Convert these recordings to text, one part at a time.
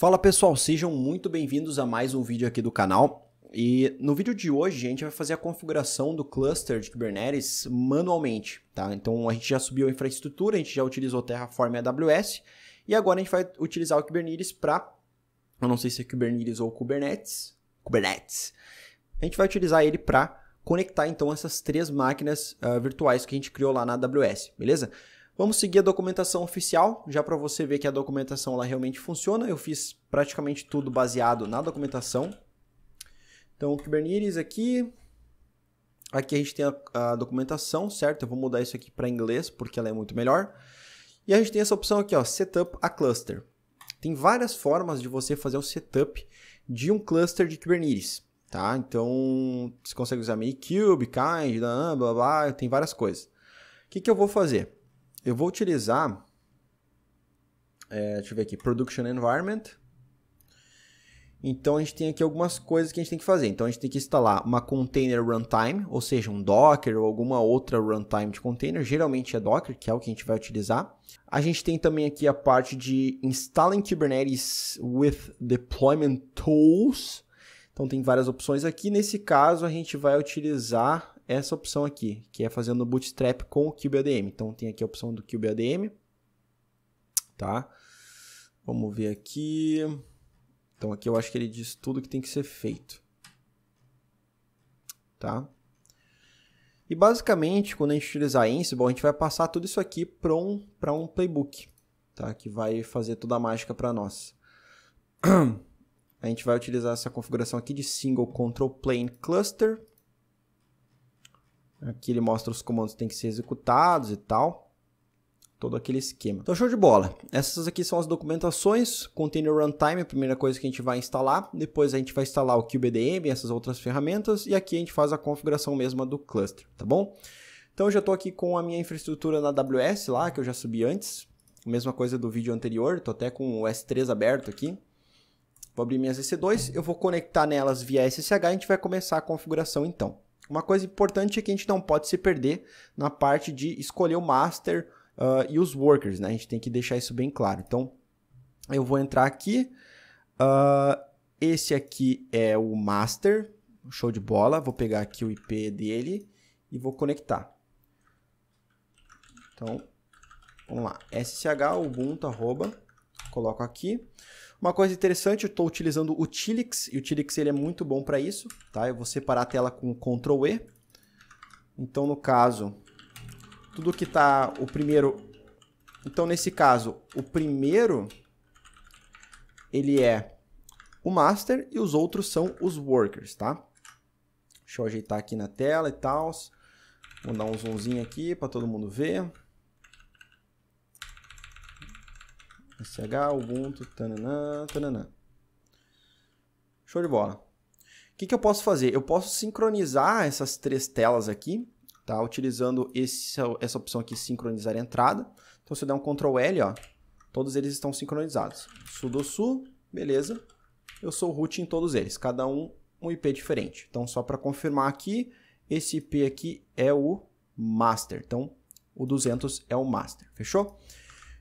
Fala pessoal, sejam muito bem-vindos a mais um vídeo aqui do canal. E no vídeo de hoje, a gente vai fazer a configuração do cluster de Kubernetes manualmente, tá? Então a gente já subiu a infraestrutura, a gente já utilizou Terraform e AWS, e agora a gente vai utilizar o Kubernetes para, eu não sei se é Kubernetes ou Kubernetes, Kubernetes. A gente vai utilizar ele para conectar então essas três máquinas uh, virtuais que a gente criou lá na AWS, beleza? Vamos seguir a documentação oficial, já para você ver que a documentação lá realmente funciona. Eu fiz praticamente tudo baseado na documentação. Então, o Kubernetes aqui. Aqui a gente tem a, a documentação, certo? Eu vou mudar isso aqui para inglês, porque ela é muito melhor. E a gente tem essa opção aqui, ó, Setup a Cluster. Tem várias formas de você fazer o setup de um cluster de Kubernetes, tá? Então, você consegue usar Minikube, Kind, blá, blá, blá, tem várias coisas. O que, que eu vou fazer? eu vou utilizar, é, deixa eu ver aqui, Production Environment. Então a gente tem aqui algumas coisas que a gente tem que fazer. Então a gente tem que instalar uma container runtime, ou seja, um Docker ou alguma outra runtime de container. Geralmente é Docker, que é o que a gente vai utilizar. A gente tem também aqui a parte de installing Kubernetes with deployment tools. Então tem várias opções aqui. Nesse caso, a gente vai utilizar essa opção aqui, que é fazendo bootstrap com o QBADM. Então tem aqui a opção do QBADM, tá? Vamos ver aqui. Então aqui eu acho que ele diz tudo que tem que ser feito. Tá? E basicamente, quando a gente utilizar Ansible, a gente vai passar tudo isso aqui para um, um playbook, tá? Que vai fazer toda a mágica para nós. A gente vai utilizar essa configuração aqui de single control plane cluster. Aqui ele mostra os comandos que tem que ser executados e tal. Todo aquele esquema. Então, show de bola. Essas aqui são as documentações. Container Runtime, a primeira coisa que a gente vai instalar. Depois a gente vai instalar o QBDM, essas outras ferramentas. E aqui a gente faz a configuração mesma do cluster, tá bom? Então, eu já estou aqui com a minha infraestrutura na AWS lá, que eu já subi antes. Mesma coisa do vídeo anterior, estou até com o S3 aberto aqui. Vou abrir minhas EC2, eu vou conectar nelas via SSH e a gente vai começar a configuração então. Uma coisa importante é que a gente não pode se perder na parte de escolher o master uh, e os workers, né? A gente tem que deixar isso bem claro. Então, eu vou entrar aqui. Uh, esse aqui é o master, show de bola. Vou pegar aqui o IP dele e vou conectar. Então, vamos lá. SSH Ubuntu, arroba, coloco aqui. Uma coisa interessante, eu estou utilizando o Tilix, e o Tilix ele é muito bom para isso, tá? Eu vou separar a tela com Ctrl E. Então, no caso, tudo que está o primeiro... Então, nesse caso, o primeiro, ele é o master e os outros são os workers, tá? Deixa eu ajeitar aqui na tela e tal. Vou dar um zoomzinho aqui para todo mundo ver. SH, Ubuntu, tananã, tananã. Show de bola. O que, que eu posso fazer? Eu posso sincronizar essas três telas aqui, tá? Utilizando esse, essa opção aqui, sincronizar entrada. Então, se eu der um Ctrl L, ó, todos eles estão sincronizados. sudo su, beleza. Eu sou root em todos eles, cada um um IP diferente. Então, só para confirmar aqui, esse IP aqui é o master. Então, o 200 é o master, fechou?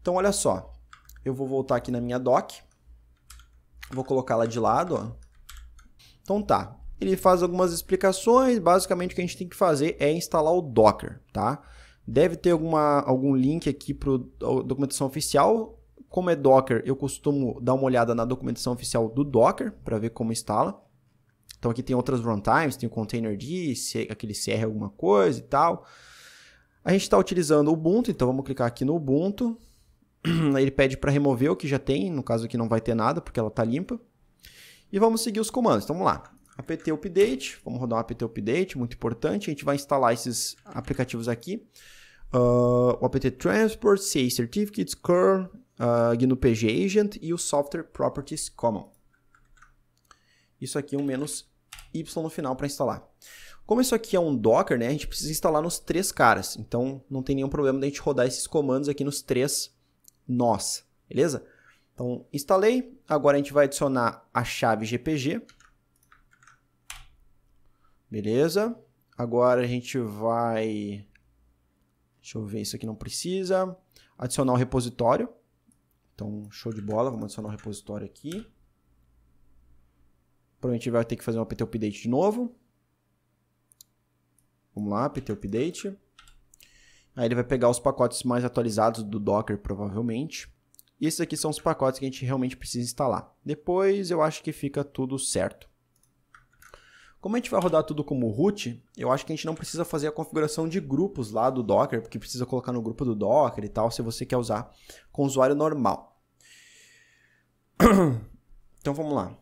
Então, olha só, eu vou voltar aqui na minha doc. Vou colocá-la de lado, ó. Então tá. Ele faz algumas explicações, basicamente o que a gente tem que fazer é instalar o Docker, tá? Deve ter alguma, algum link aqui para a documentação oficial. Como é Docker, eu costumo dar uma olhada na documentação oficial do Docker para ver como instala. Então aqui tem outras runtimes, tem o containerd, aquele CR alguma coisa e tal. A gente está utilizando o Ubuntu, então vamos clicar aqui no Ubuntu. ele pede para remover o que já tem, no caso aqui não vai ter nada, porque ela está limpa. E vamos seguir os comandos. Então, vamos lá. apt update, vamos rodar um apt update, muito importante. A gente vai instalar esses aplicativos aqui. Uh, o apt transport, CA certificates, curl, uh, GNU PG agent e o software properties common. Isso aqui é um menos y no final para instalar. Como isso aqui é um Docker, né, a gente precisa instalar nos três caras. Então, não tem nenhum problema de a gente rodar esses comandos aqui nos três nossa, beleza? Então, instalei. Agora a gente vai adicionar a chave GPG. Beleza. Agora a gente vai... Deixa eu ver, isso aqui não precisa. Adicionar o um repositório. Então, show de bola. Vamos adicionar o um repositório aqui. Provavelmente vai ter que fazer um apt-update de novo. Vamos lá, apt-update. Aí ele vai pegar os pacotes mais atualizados do Docker, provavelmente. E esses aqui são os pacotes que a gente realmente precisa instalar. Depois eu acho que fica tudo certo. Como a gente vai rodar tudo como root, eu acho que a gente não precisa fazer a configuração de grupos lá do Docker, porque precisa colocar no grupo do Docker e tal, se você quer usar com usuário normal. Então vamos lá.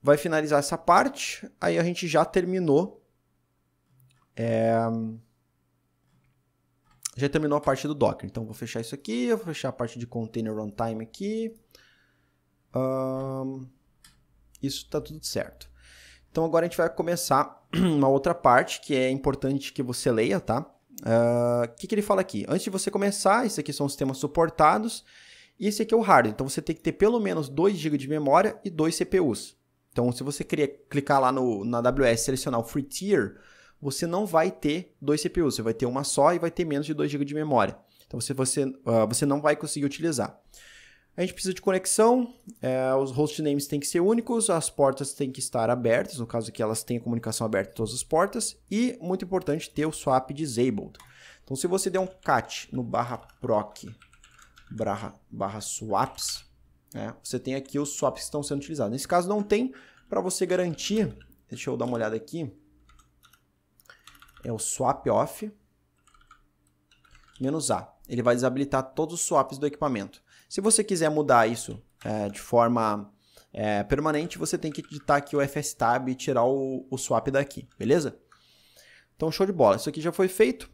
Vai finalizar essa parte, aí a gente já terminou. É já terminou a parte do Docker. Então, vou fechar isso aqui, vou fechar a parte de container runtime aqui. Um, isso está tudo certo. Então, agora a gente vai começar uma outra parte que é importante que você leia, tá? O uh, que, que ele fala aqui? Antes de você começar, esses aqui são os sistemas suportados. E esse aqui é o hardware. Então, você tem que ter pelo menos 2 GB de memória e 2 CPUs. Então, se você queria clicar lá no, na AWS selecionar o Free Tier, você não vai ter dois CPUs, você vai ter uma só e vai ter menos de 2 GB de memória. Então você, você, uh, ah, você não vai conseguir utilizar. A gente precisa de conexão, é, os hostnames têm que ser únicos, as portas têm que estar abertas, no caso que elas têm comunicação aberta em todas as portas, e muito importante ter o swap disabled. Então se você der um cat no barra proc barra, barra swaps, né, você tem aqui os swaps que estão sendo utilizados. Nesse caso não tem, para você garantir, deixa eu dar uma olhada aqui, é o swap off menos A. Ele vai desabilitar todos os swaps do equipamento. Se você quiser mudar isso é, de forma é, permanente, você tem que editar aqui o fstab e tirar o, o, swap daqui, beleza? Então, show de bola. Isso aqui já foi feito.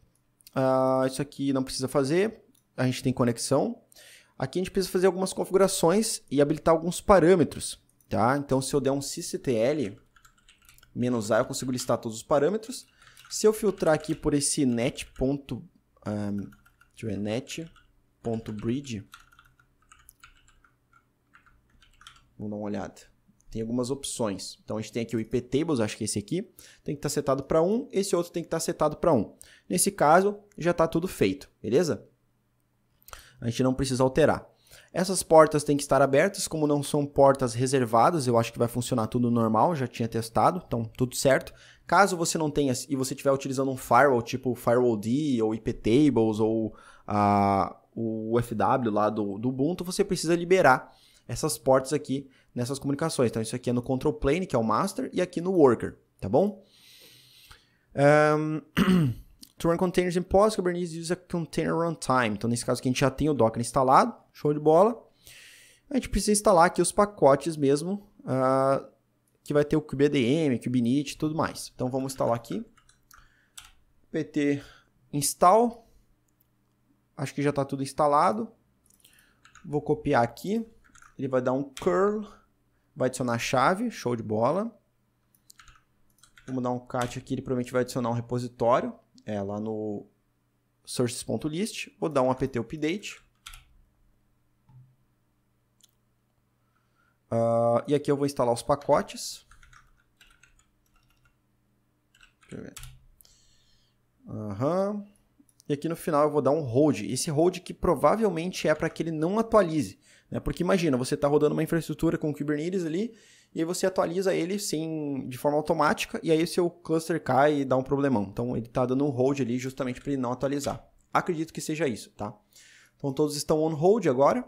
Uh, isso aqui não precisa fazer. A gente tem conexão. Aqui a gente precisa fazer algumas configurações e habilitar alguns parâmetros, tá? Então, se eu der um sysctl a eu consigo listar todos os parâmetros. Se eu filtrar aqui por esse net. Ponto, um, deixa eu ver, net.bridge. Vou dar uma olhada. Tem algumas opções. Então a gente tem aqui o IP tables, acho que é esse aqui tem que estar tá setado para 1, esse outro tem que estar tá setado para 1. Nesse caso, já está tudo feito, beleza? A gente não precisa alterar. Essas portas têm que estar abertas, como não são portas reservadas, eu acho que vai funcionar tudo normal, já tinha testado, então tudo certo. Caso você não tenha e você estiver utilizando um firewall, tipo Firewall D ou IP Tables ou uh, o FW lá do, do Ubuntu, você precisa liberar essas portas aqui nessas comunicações. Então isso aqui é no Control Plane, que é o Master, e aqui no Worker, tá bom? Um, to run containers in Pods, Kubernetes usa container runtime. Então, nesse caso aqui, a gente já tem o Docker instalado. Show de bola. A gente precisa instalar aqui os pacotes mesmo, uh, que vai ter o QBDM, QBNIT e tudo mais. Então vamos instalar aqui. PT install. Acho que já está tudo instalado. Vou copiar aqui. Ele vai dar um curl. Vai adicionar a chave. Show de bola. Vamos dar um cat aqui. Ele provavelmente vai adicionar um repositório. É lá no sources.list. Vou dar um apt update. Uh, e aqui eu vou instalar os pacotes. Uhum. E aqui no final eu vou dar um hold. Esse hold que provavelmente é para que ele não atualize. Né? Porque imagina, você está rodando uma infraestrutura com Kubernetes ali, e aí você atualiza ele sem, de forma automática, e aí o seu cluster cai e dá um problemão. Então ele está dando um hold ali justamente para ele não atualizar. Acredito que seja isso, tá? Então todos estão on hold agora.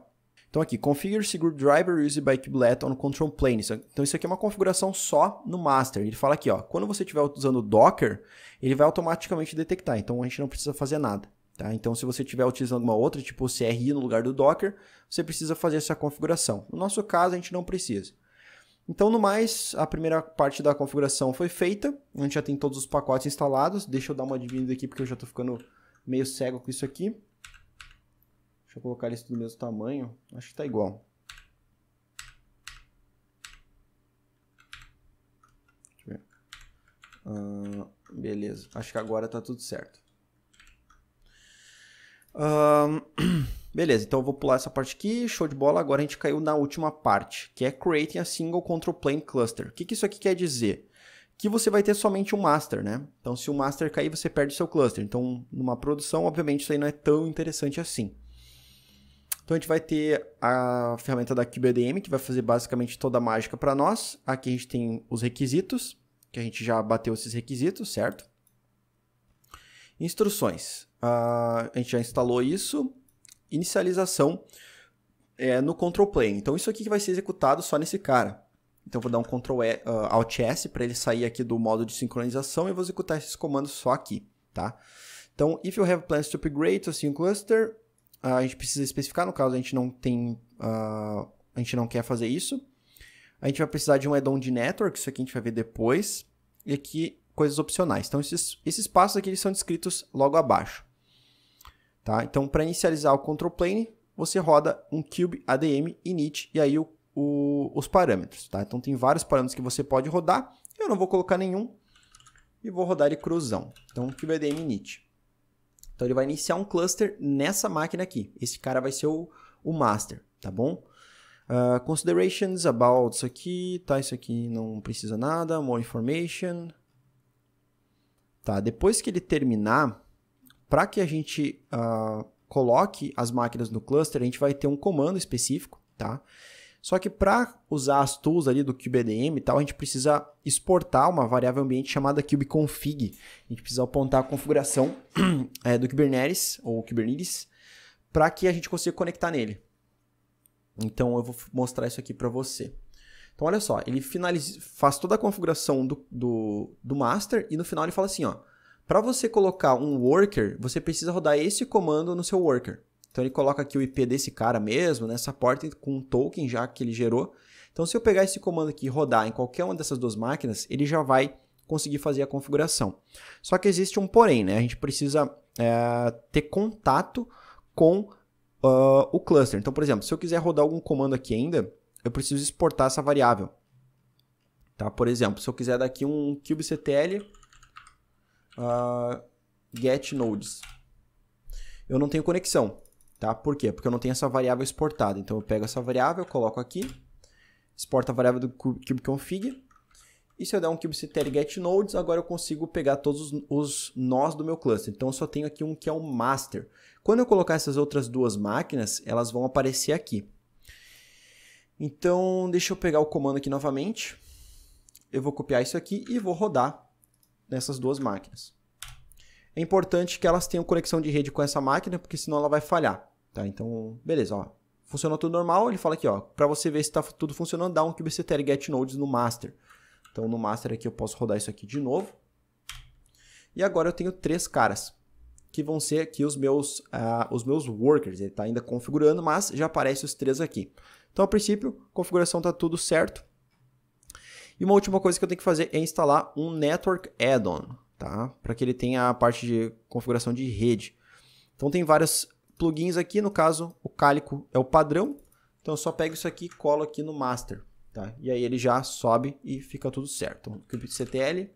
Então aqui, configure Seguro Driver used by Bullet on Control Plane. Então isso aqui é uma configuração só no master. Ele fala aqui, ó, quando você estiver usando Docker, ele vai automaticamente detectar. Então a gente não precisa fazer nada. Tá? Então, se você estiver utilizando uma outra, tipo CRI no lugar do Docker, você precisa fazer essa configuração. No nosso caso, a gente não precisa. Então, no mais, a primeira parte da configuração foi feita. A gente já tem todos os pacotes instalados. Deixa eu dar uma diminuída aqui, porque eu já estou ficando meio cego com isso aqui. Deixa eu colocar isso do mesmo tamanho. Acho que está igual. Uh, beleza, acho que agora está tudo certo. Uh, beleza, então eu vou pular essa parte aqui, show de bola. Agora a gente caiu na última parte, que é Creating a Single Control Plane Cluster. O que, que isso aqui quer dizer? Que você vai ter somente um master, né? Então se o master cair, você perde seu cluster. Então numa produção, obviamente, isso aí não é tão interessante assim. Então a gente vai ter a ferramenta da QBDM, que vai fazer basicamente toda a mágica para nós. Aqui a gente tem os requisitos, que a gente já bateu esses requisitos, certo? Instruções. Uh, a gente já instalou isso. Inicialização é, no control plane. Então isso aqui vai ser executado só nesse cara. Então vou dar um Ctrl e, é, uh, ah, Alt S para ele sair aqui do modo de sincronização e vou executar esses comandos só aqui, tá? Então, if you have plans to upgrade to a single cluster, a gente precisa especificar, no caso a gente não tem, uh, a gente não quer fazer isso. A gente vai precisar de um addon de network, isso aqui a gente vai ver depois. E aqui coisas opcionais. Então esses, esses passos aqui eles são descritos logo abaixo. Tá? Então para inicializar o control plane, você roda um cube ADM init e aí o, o, os parâmetros. Tá? Então tem vários parâmetros que você pode rodar. Eu não vou colocar nenhum e vou rodar ele cruzão. Então cube ADM init. Então ele vai iniciar um cluster nessa máquina aqui. Esse cara vai ser o, o master, tá bom? Uh, considerations about isso aqui, tá? Isso aqui não precisa nada. More information. Tá, depois que ele terminar, para que a gente uh, coloque as máquinas no cluster, a gente vai ter um comando específico, tá? Só que para usar as tools ali do QBDM e tal, a gente precisa exportar uma variável ambiente chamada kubeconfig. A gente precisa apontar a configuração é, do Kubernetes ou Kubernetes para que a gente consiga conectar nele. Então eu vou mostrar isso aqui para você. Então olha só, ele finaliza, faz toda a configuração do, do, do master e no final ele fala assim, ó, para você colocar um worker, você precisa rodar esse comando no seu worker. Então ele coloca aqui o IP desse cara mesmo, nessa né? porta com um token já que ele gerou. Então se eu pegar esse comando aqui e rodar em qualquer uma dessas duas máquinas, ele já vai conseguir fazer a configuração. Só que existe um porém, né? A gente precisa é, ter contato com uh, o cluster. Então, por exemplo, se eu quiser rodar algum comando aqui ainda, eu preciso exportar essa variável. Tá? Por exemplo, se eu quiser daqui um kubectl uh, ah, get nodes, eu não tenho conexão. Tá? Por quê? Porque eu não tenho essa variável exportada. Então eu pego essa variável, coloco aqui, exporto a variável do kubeconfig. E se eu der um kubectl get nodes, agora eu consigo pegar todos os nós do meu cluster. Então eu só tenho aqui um que é o master. Quando eu colocar essas outras duas máquinas, elas vão aparecer aqui. Então deixa eu pegar o comando aqui novamente. Eu vou copiar isso aqui e vou rodar nessas duas máquinas. É importante que elas tenham conexão de rede com essa máquina, porque senão ela vai falhar. Tá, então, beleza, ó. Funcionou tudo normal, ele fala aqui, ó, para você ver se está tudo funcionando, dá um kubectl get nodes no master. Então, no master aqui eu posso rodar isso aqui de novo. E agora eu tenho três caras, que vão ser aqui os meus, uh, os meus workers. Ele está ainda configurando, mas já aparece os três aqui. Então, a princípio, a configuração está tudo certo. E uma última coisa que eu tenho que fazer é instalar um network add-on, tá? Para que ele tenha a parte de configuração de rede. Então tem várias plugins aqui, no caso, o cálico é o padrão. Então eu só pego isso aqui e colo aqui no master, tá? E aí ele já sobe e fica tudo certo. Então, kubectl,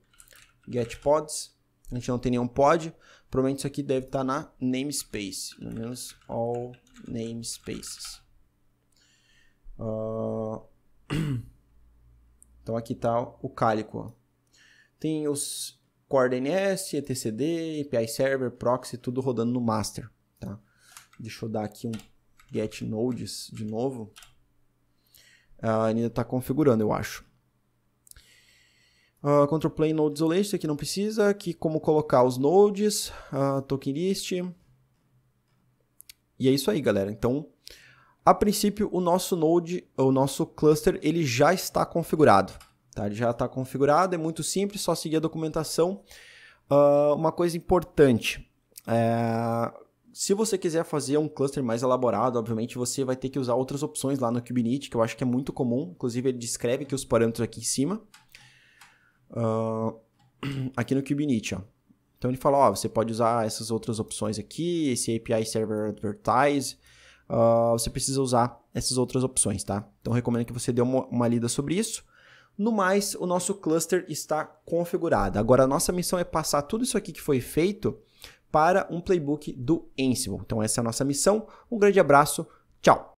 get pods, a gente não tem nenhum pod. Provavelmente isso aqui deve estar tá na namespace, no menos all namespaces. Uh... Então aqui está o cálico. Tem os core DNS, etcd, API server, proxy, tudo rodando no master, tá? Deixa eu dar aqui um get nodes de novo. Uh, ainda está configurando, eu acho. Uh, control plane node isolation, isso aqui não precisa. Aqui como colocar os nodes, uh, token list. E é isso aí, galera. Então, a princípio, o nosso node, o nosso cluster, ele já está configurado. Tá? Ele já está configurado, é muito simples, só seguir a documentação. Uh, uma coisa importante, é, se você quiser fazer um cluster mais elaborado, obviamente você vai ter que usar outras opções lá no Kubernetes, que eu acho que é muito comum. Inclusive, ele descreve aqui os parâmetros aqui em cima. Uh, aqui no Kubernetes, ó. Então ele fala, ó, você pode usar essas outras opções aqui, esse API Server Advertise, uh, você precisa usar essas outras opções, tá? Então recomendo que você dê uma, uma lida sobre isso. No mais, o nosso cluster está configurado. Agora, a nossa missão é passar tudo isso aqui que foi feito para um playbook do Ansible. Então essa é a nossa missão. Um grande abraço, tchau!